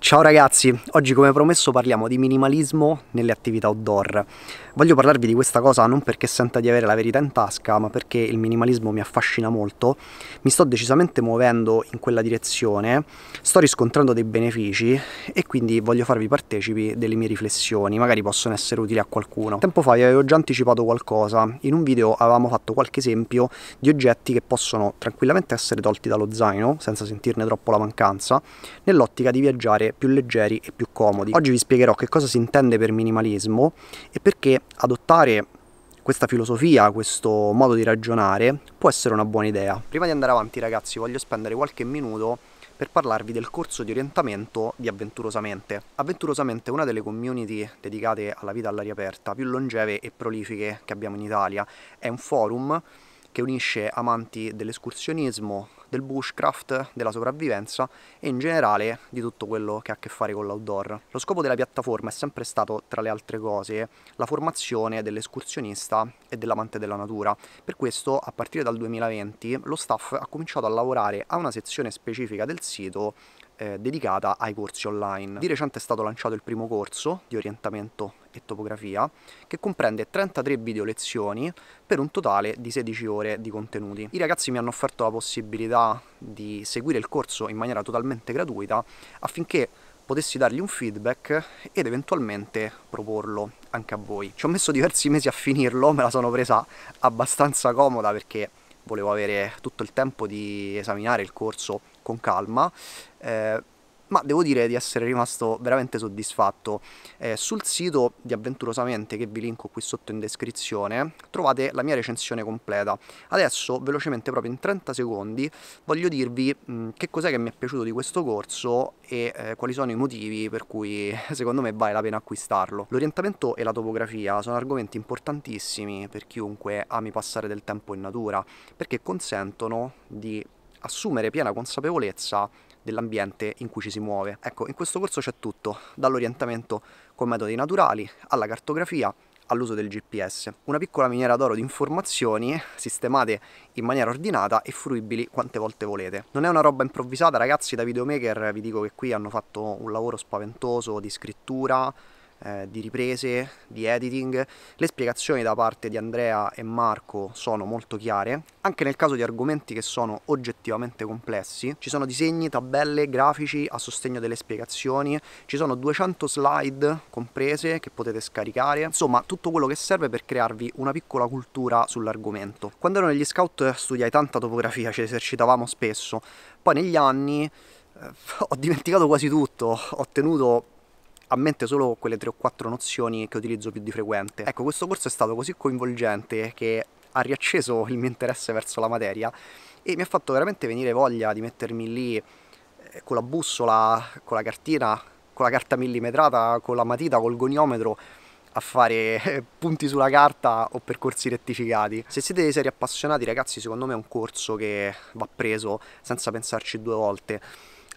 Ciao ragazzi, oggi come promesso parliamo di minimalismo nelle attività outdoor. Voglio parlarvi di questa cosa non perché senta di avere la verità in tasca, ma perché il minimalismo mi affascina molto. Mi sto decisamente muovendo in quella direzione, sto riscontrando dei benefici e quindi voglio farvi partecipi delle mie riflessioni, magari possono essere utili a qualcuno. Tempo fa vi avevo già anticipato qualcosa, in un video avevamo fatto qualche esempio di oggetti che possono tranquillamente essere tolti dallo zaino senza sentirne troppo la mancanza, nell'ottica di viaggiare più leggeri e più comodi. Oggi vi spiegherò che cosa si intende per minimalismo e perché adottare questa filosofia, questo modo di ragionare può essere una buona idea. Prima di andare avanti ragazzi voglio spendere qualche minuto per parlarvi del corso di orientamento di Avventurosamente. Avventurosamente è una delle community dedicate alla vita all'aria aperta più longeve e prolifiche che abbiamo in Italia. È un forum che unisce amanti dell'escursionismo, del bushcraft, della sopravvivenza e in generale di tutto quello che ha a che fare con l'outdoor. Lo scopo della piattaforma è sempre stato, tra le altre cose, la formazione dell'escursionista e dell'amante della natura. Per questo, a partire dal 2020, lo staff ha cominciato a lavorare a una sezione specifica del sito eh, dedicata ai corsi online. Di recente è stato lanciato il primo corso di orientamento e topografia che comprende 33 video lezioni per un totale di 16 ore di contenuti. I ragazzi mi hanno offerto la possibilità di seguire il corso in maniera totalmente gratuita affinché potessi dargli un feedback ed eventualmente proporlo anche a voi. Ci ho messo diversi mesi a finirlo, me la sono presa abbastanza comoda perché volevo avere tutto il tempo di esaminare il corso con calma. Eh, ma devo dire di essere rimasto veramente soddisfatto. Eh, sul sito di Avventurosamente, che vi linko qui sotto in descrizione, trovate la mia recensione completa. Adesso, velocemente, proprio in 30 secondi, voglio dirvi mh, mm, che cos'è che mi è piaciuto di questo corso e eh, quali sono i motivi per cui secondo me vale la pena acquistarlo. L'orientamento e la topografia sono argomenti importantissimi per chiunque ami passare del tempo in natura, perché consentono di assumere piena consapevolezza dell'ambiente in cui ci si muove. Ecco, in questo corso c'è tutto, dall'orientamento con metodi naturali alla cartografia all'uso del GPS. Una piccola miniera d'oro di informazioni sistemate in maniera ordinata e fruibili quante volte volete. Non è una roba improvvisata, ragazzi, da videomaker vi dico che qui hanno fatto un lavoro spaventoso di scrittura, eh, di riprese, di editing. Le spiegazioni da parte di Andrea e Marco sono molto chiare, anche nel caso di argomenti che sono oggettivamente complessi. Ci sono disegni, tabelle, grafici a sostegno delle spiegazioni, ci sono 200 slide comprese che potete scaricare, insomma tutto quello che serve per crearvi una piccola cultura sull'argomento. Quando ero negli scout studiai tanta topografia, ci esercitavamo spesso, poi negli anni... Eh, ho dimenticato quasi tutto, ho tenuto a mente solo quelle tre o quattro nozioni che utilizzo più di frequente. Ecco, questo corso è stato così coinvolgente che ha riacceso il mio interesse verso la materia e mi ha fatto veramente venire voglia di mettermi lì eh, con la bussola, con la cartina, con la carta millimetrata, con la matita, col goniometro a fare eh, punti sulla carta o percorsi rettificati. Se siete dei seri appassionati ragazzi secondo me è un corso che va preso senza pensarci due volte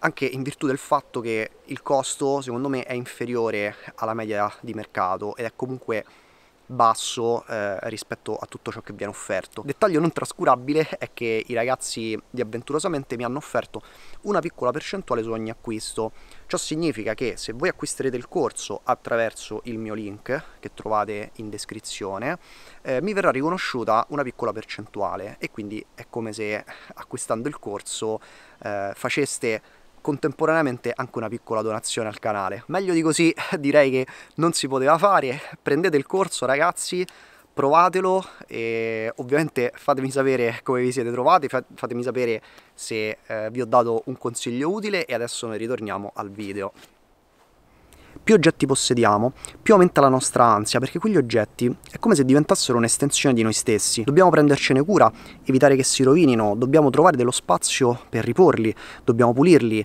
anche in virtù del fatto che il costo secondo me è inferiore alla media di mercato ed è comunque basso eh, rispetto a tutto ciò che viene offerto. Dettaglio non trascurabile è che i ragazzi di Avventurosamente mi hanno offerto una piccola percentuale su ogni acquisto. Ciò significa che se voi acquisterete il corso attraverso il mio link che trovate in descrizione, eh, mi verrà riconosciuta una piccola percentuale e quindi è come se acquistando il corso eh, faceste contemporaneamente anche una piccola donazione al canale. Meglio di così direi che non si poteva fare, prendete il corso ragazzi, provatelo e ovviamente fatemi sapere come vi siete trovati, fatemi sapere se eh, vi ho dato un consiglio utile e adesso noi ritorniamo al video più oggetti possediamo, più aumenta la nostra ansia, perché quegli oggetti è come se diventassero un'estensione di noi stessi. Dobbiamo prendercene cura, evitare che si rovinino, dobbiamo trovare dello spazio per riporli, dobbiamo pulirli,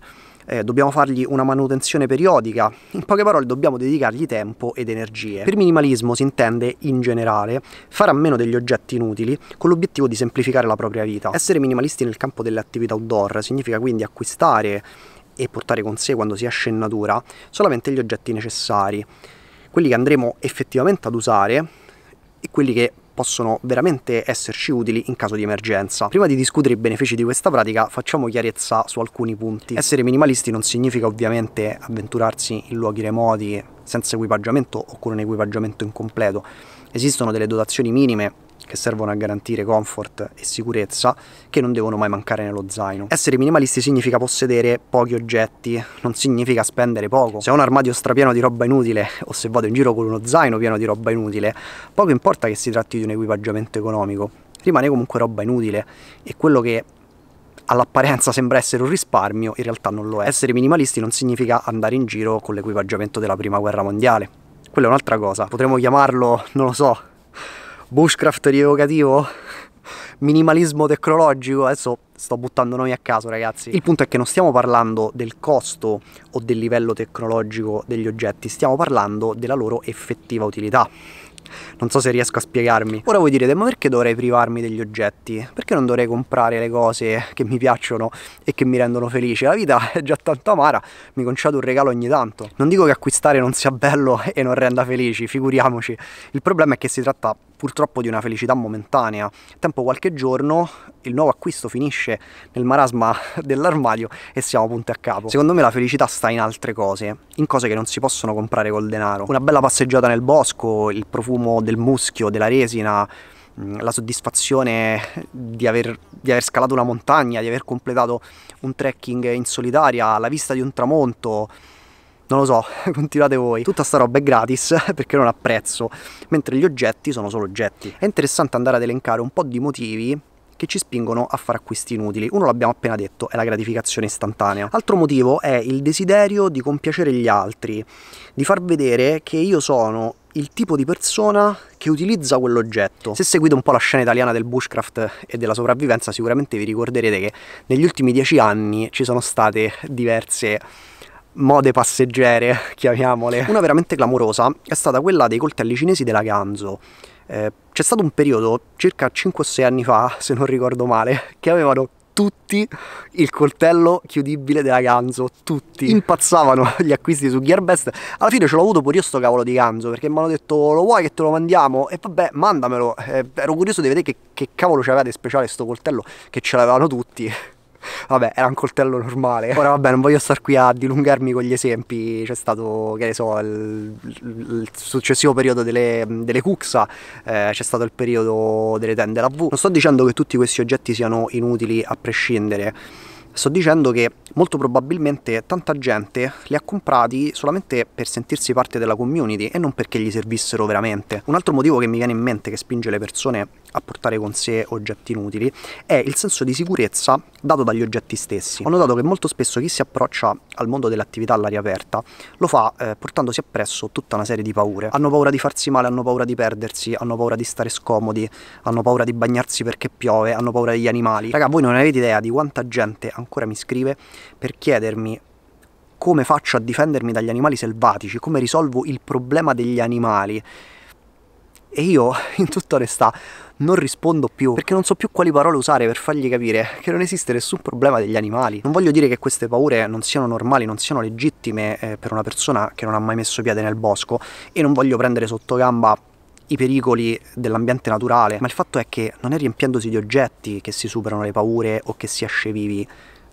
eh, dobbiamo fargli una manutenzione periodica, in poche parole dobbiamo dedicargli tempo ed energie. Per minimalismo si intende, in generale, fare a meno degli oggetti inutili con l'obiettivo di semplificare la propria vita. Essere minimalisti nel campo delle attività outdoor significa quindi acquistare e portare con sé quando si esce in natura solamente gli oggetti necessari, quelli che andremo effettivamente ad usare e quelli che possono veramente esserci utili in caso di emergenza. Prima di discutere i benefici di questa pratica facciamo chiarezza su alcuni punti. Essere minimalisti non significa ovviamente avventurarsi in luoghi remoti senza equipaggiamento o con un equipaggiamento incompleto. Esistono delle dotazioni minime che servono a garantire comfort e sicurezza che non devono mai mancare nello zaino. Essere minimalisti significa possedere pochi oggetti, non significa spendere poco. Se ho un armadio strapieno di roba inutile o se vado in giro con uno zaino pieno di roba inutile, poco importa che si tratti di un equipaggiamento economico, rimane comunque roba inutile e quello che all'apparenza sembra essere un risparmio, in realtà non lo è. Essere minimalisti non significa andare in giro con l'equipaggiamento della prima guerra mondiale. Quella è un'altra cosa, potremmo chiamarlo, non lo so, bushcraft rievocativo, minimalismo tecnologico, adesso sto buttando noi a caso ragazzi. Il punto è che non stiamo parlando del costo o del livello tecnologico degli oggetti, stiamo parlando della loro effettiva utilità. Non so se riesco a spiegarmi. Ora voi direte, ma perché dovrei privarmi degli oggetti? Perché non dovrei comprare le cose che mi piacciono e che mi rendono felice? La vita è già tanto amara, mi concedo un regalo ogni tanto. Non dico che acquistare non sia bello e non renda felici, figuriamoci. Il problema è che si tratta purtroppo di una felicità momentanea. Tempo qualche giorno il nuovo acquisto finisce nel marasma dell'armadio e siamo punti a capo. Secondo me la felicità sta in altre cose, in cose che non si possono comprare col denaro. Una bella passeggiata nel bosco, il profumo profumo del muschio, della resina, mm, la soddisfazione di aver, di aver, scalato una montagna, di aver completato un trekking in solitaria, la vista di un tramonto. Non lo so, continuate voi. Tutta sta roba è gratis perché non ha prezzo, mentre gli oggetti sono solo oggetti. È interessante andare ad elencare un po' di motivi che ci spingono a fare acquisti inutili. Uno l'abbiamo appena detto, è la gratificazione istantanea. Altro motivo è il desiderio di compiacere gli altri, di far vedere che io sono il tipo di persona che utilizza quell'oggetto. Se seguite un po' la scena italiana del bushcraft e della sopravvivenza, sicuramente vi ricorderete che negli ultimi dieci anni ci sono state diverse mode passeggere, chiamiamole. Una veramente clamorosa è stata quella dei coltelli cinesi della Ganzo. Eh, c'è stato un periodo, circa 5 6 anni fa, se non ricordo male, che avevano tutti il coltello chiudibile della Ganzo, tutti impazzavano gli acquisti su Gearbest. Alla fine ce l'ho avuto pure io sto cavolo di Ganzo perché mi hanno detto lo vuoi che te lo mandiamo? E vabbè, mandamelo. Eh, ero curioso di vedere che, che cavolo c'aveva di speciale sto coltello che ce l'avevano tutti. Vabbè, era un coltello normale. Ora vabbè, non voglio star qui a dilungarmi con gli esempi. C'è stato, che ne so, il, il successivo periodo delle, delle cuxa, eh, c'è stato il periodo delle tende V. Non sto dicendo che tutti questi oggetti siano inutili a prescindere. Sto dicendo che molto probabilmente tanta gente li ha comprati solamente per sentirsi parte della community e non perché gli servissero veramente. Un altro motivo che mi viene in mente che spinge le persone a portare con sé oggetti inutili è il senso di sicurezza dato dagli oggetti stessi. Ho notato che molto spesso chi si approccia al mondo dell'attività all'aria aperta lo fa eh, portandosi appresso tutta una serie di paure. Hanno paura di farsi male, hanno paura di perdersi, hanno paura di stare scomodi, hanno paura di bagnarsi perché piove, hanno paura degli animali. Raga, voi non avete idea di quanta gente ancora mi scrive per chiedermi come faccio a difendermi dagli animali selvatici, come risolvo il problema degli animali. E io, in tutta onestà, non rispondo più perché non so più quali parole usare per fargli capire che non esiste nessun problema degli animali. Non voglio dire che queste paure non siano normali, non siano legittime eh, per una persona che non ha mai messo piede nel bosco e non voglio prendere sotto gamba i pericoli dell'ambiente naturale, ma il fatto è che non è riempiendosi di oggetti che si superano le paure o che si esce vivi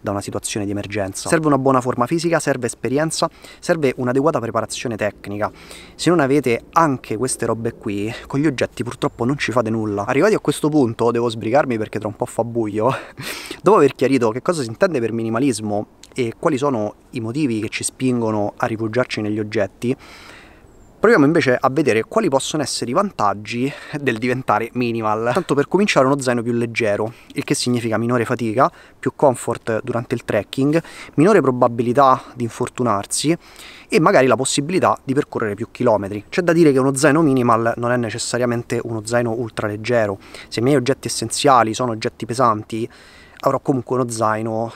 da una situazione di emergenza. Serve una buona forma fisica, serve esperienza, serve un'adeguata preparazione tecnica. Se non avete anche queste robe qui, con gli oggetti purtroppo non ci fate nulla. Arrivati a questo punto, devo sbrigarmi perché tra un po' fa buio, dopo aver chiarito che cosa si intende per minimalismo e quali sono i motivi che ci spingono a rifugiarci negli oggetti, Proviamo invece a vedere quali possono essere i vantaggi del diventare minimal. Tanto per cominciare uno zaino più leggero, il che significa minore fatica, più comfort durante il trekking, minore probabilità di infortunarsi e magari la possibilità di percorrere più chilometri. C'è da dire che uno zaino minimal non è necessariamente uno zaino ultra leggero. Se i miei oggetti essenziali sono oggetti pesanti, avrò comunque uno zaino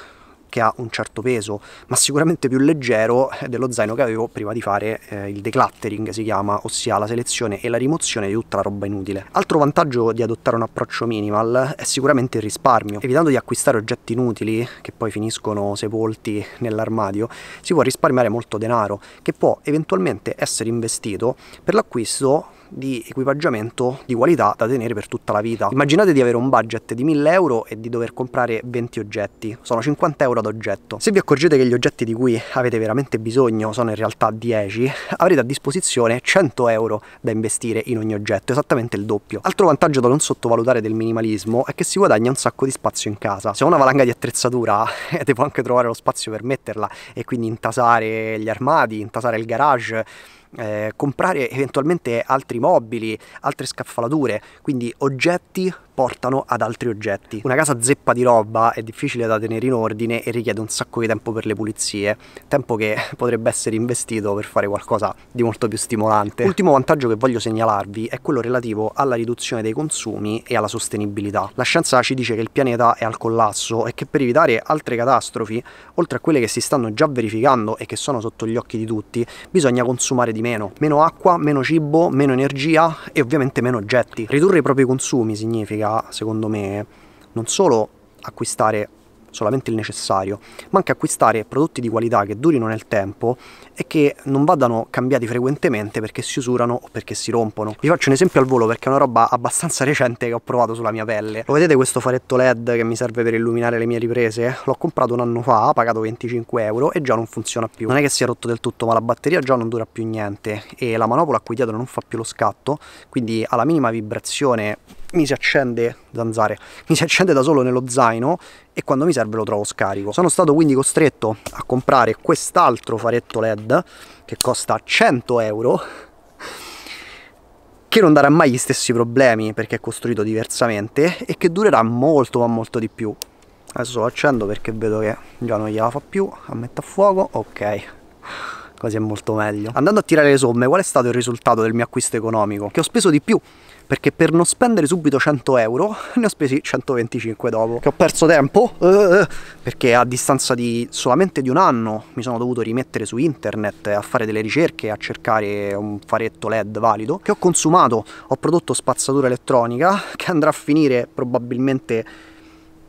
che ha un certo peso, ma sicuramente più leggero eh, dello zaino che avevo prima di fare eh, il decluttering, si chiama, ossia la selezione e la rimozione di tutta la roba inutile. Altro vantaggio di adottare un approccio minimal è sicuramente il risparmio. Evitando di acquistare oggetti inutili, che poi finiscono sepolti nell'armadio, si può risparmiare molto denaro, che può eventualmente essere investito per l'acquisto di equipaggiamento di qualità da tenere per tutta la vita. Immaginate di avere un budget di 1000 euro e di dover comprare 20 oggetti. Sono 50 euro euro ad oggetto. Se vi accorgete che gli oggetti di cui avete veramente bisogno sono in realtà 10, avrete a disposizione 100 euro da investire in ogni oggetto, esattamente il doppio. Altro vantaggio da non sottovalutare del minimalismo è che si guadagna un sacco di spazio in casa. Se ho una valanga di attrezzatura devo anche trovare lo spazio per metterla e quindi intasare gli armadi, intasare il garage. Eh, comprare eventualmente altri mobili, altre scaffalature, quindi oggetti portano ad altri oggetti. Una casa zeppa di roba è difficile da tenere in ordine e richiede un sacco di tempo per le pulizie, tempo che potrebbe essere investito per fare qualcosa di molto più stimolante. L'ultimo vantaggio che voglio segnalarvi è quello relativo alla riduzione dei consumi e alla sostenibilità. La scienza ci dice che il pianeta è al collasso e che per evitare altre catastrofi, oltre a quelle che si stanno già verificando e che sono sotto gli occhi di tutti, bisogna consumare di meno. Meno acqua, meno cibo, meno energia e ovviamente meno oggetti. Ridurre i propri consumi significa significa, secondo me, non solo acquistare solamente il necessario, ma anche acquistare prodotti di qualità che durino nel tempo e che non vadano cambiati frequentemente perché si usurano o perché si rompono. Vi faccio un esempio al volo perché è una roba abbastanza recente che ho provato sulla mia pelle. Lo vedete questo faretto LED che mi serve per illuminare le mie riprese? L'ho comprato un anno fa, pagato 25 euro e già non funziona più. Non è che sia rotto del tutto, ma la batteria già non dura più niente e la manopola qui dietro non fa più lo scatto, quindi alla minima vibrazione mi si accende zanzare, mi si accende da solo nello zaino e quando mi serve lo trovo scarico. Sono stato quindi costretto a comprare quest'altro faretto LED che costa 100 euro che non darà mai gli stessi problemi perché è costruito diversamente e che durerà molto ma molto di più. Adesso lo accendo perché vedo che già non gliela fa più, a metà fuoco, ok così è molto meglio. Andando a tirare le somme, qual è stato il risultato del mio acquisto economico? Che ho speso di più, perché per non spendere subito 100 euro ne ho spesi 125 dopo. Che ho perso tempo? Uh, perché a distanza di solamente di un anno mi sono dovuto rimettere su internet a fare delle ricerche, a cercare un faretto LED valido, che ho consumato, ho prodotto spazzatura elettronica che andrà a finire probabilmente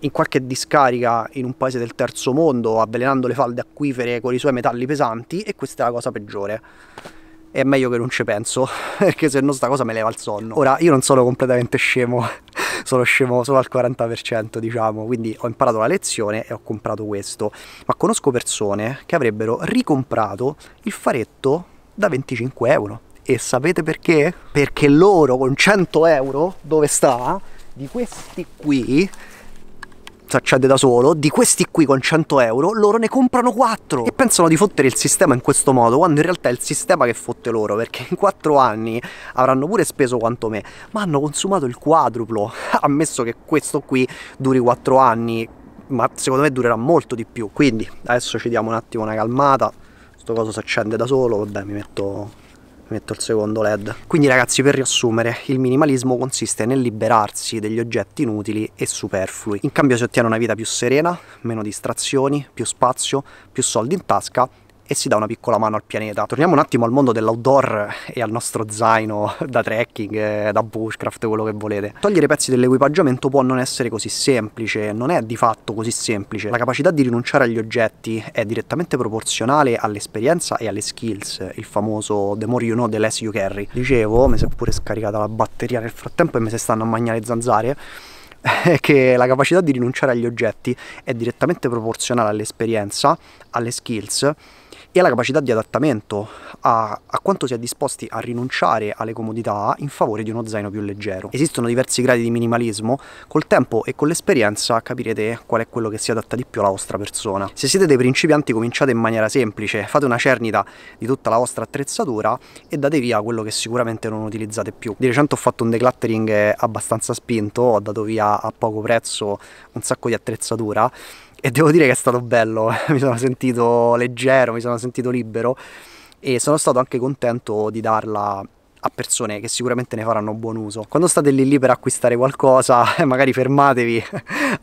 in qualche discarica in un paese del terzo mondo avvelenando le falde acquifere con i suoi metalli pesanti e questa è la cosa peggiore. È meglio che non ci penso, perché se no sta cosa me leva il sonno. Ora, io non sono completamente scemo, sono scemo solo al 40% diciamo, quindi ho imparato la lezione e ho comprato questo. Ma conosco persone che avrebbero ricomprato il faretto da 25 euro. E sapete perché? Perché loro con 100 euro, dove sta, di questi qui accede da solo, di questi qui con 100 euro, loro ne comprano 4 e pensano di fottere il sistema in questo modo, quando in realtà è il sistema che fotte loro, perché in 4 anni avranno pure speso quanto me, ma hanno consumato il quadruplo, ammesso che questo qui duri 4 anni, ma secondo me durerà molto di più, quindi adesso ci diamo un attimo una calmata, questo coso si accende da solo, vabbè mi metto metto il secondo led quindi ragazzi per riassumere il minimalismo consiste nel liberarsi degli oggetti inutili e superflui in cambio si ottiene una vita più serena meno distrazioni più spazio più soldi in tasca e si dà una piccola mano al pianeta. Torniamo un attimo al mondo dell'outdoor e al nostro zaino da trekking, eh, da bushcraft, quello che volete. Togliere pezzi dell'equipaggiamento può non essere così semplice, non è di fatto così semplice. La capacità di rinunciare agli oggetti è direttamente proporzionale all'esperienza e alle skills, il famoso the more you know the less you carry. Dicevo, mi si è pure scaricata la batteria nel frattempo e mi si stanno a mangiare le zanzare è che la capacità di rinunciare agli oggetti è direttamente proporzionale all'esperienza, alle skills e alla capacità di adattamento, a, a, quanto si è disposti a rinunciare alle comodità in favore di uno zaino più leggero. Esistono diversi gradi di minimalismo, col tempo e con l'esperienza capirete qual è quello che si adatta di più alla vostra persona. Se siete dei principianti cominciate in maniera semplice, fate una cernita di tutta la vostra attrezzatura e date via quello che sicuramente non utilizzate più. Di recente ho fatto un decluttering abbastanza spinto, ho dato via a poco prezzo un sacco di attrezzatura e devo dire che è stato bello, mi sono sentito leggero, mi sono sentito libero e sono stato anche contento di darla a persone che sicuramente ne faranno buon uso. Quando state lì lì per acquistare qualcosa, magari fermatevi,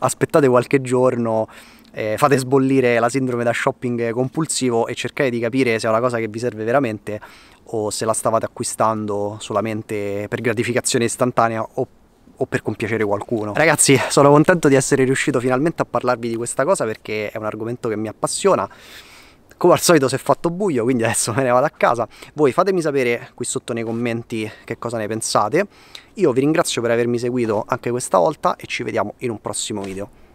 aspettate qualche giorno, eh, fate sbollire la sindrome da shopping compulsivo e cercate di capire se è una cosa che vi serve veramente o se la stavate acquistando solamente per gratificazione istantanea o o per compiacere qualcuno. Ragazzi, sono contento di essere riuscito finalmente a parlarvi di questa cosa perché è un argomento che mi appassiona. Come al solito si è fatto buio, quindi adesso me ne vado a casa. Voi fatemi sapere qui sotto nei commenti che cosa ne pensate. Io vi ringrazio per avermi seguito anche questa volta e ci vediamo in un prossimo video.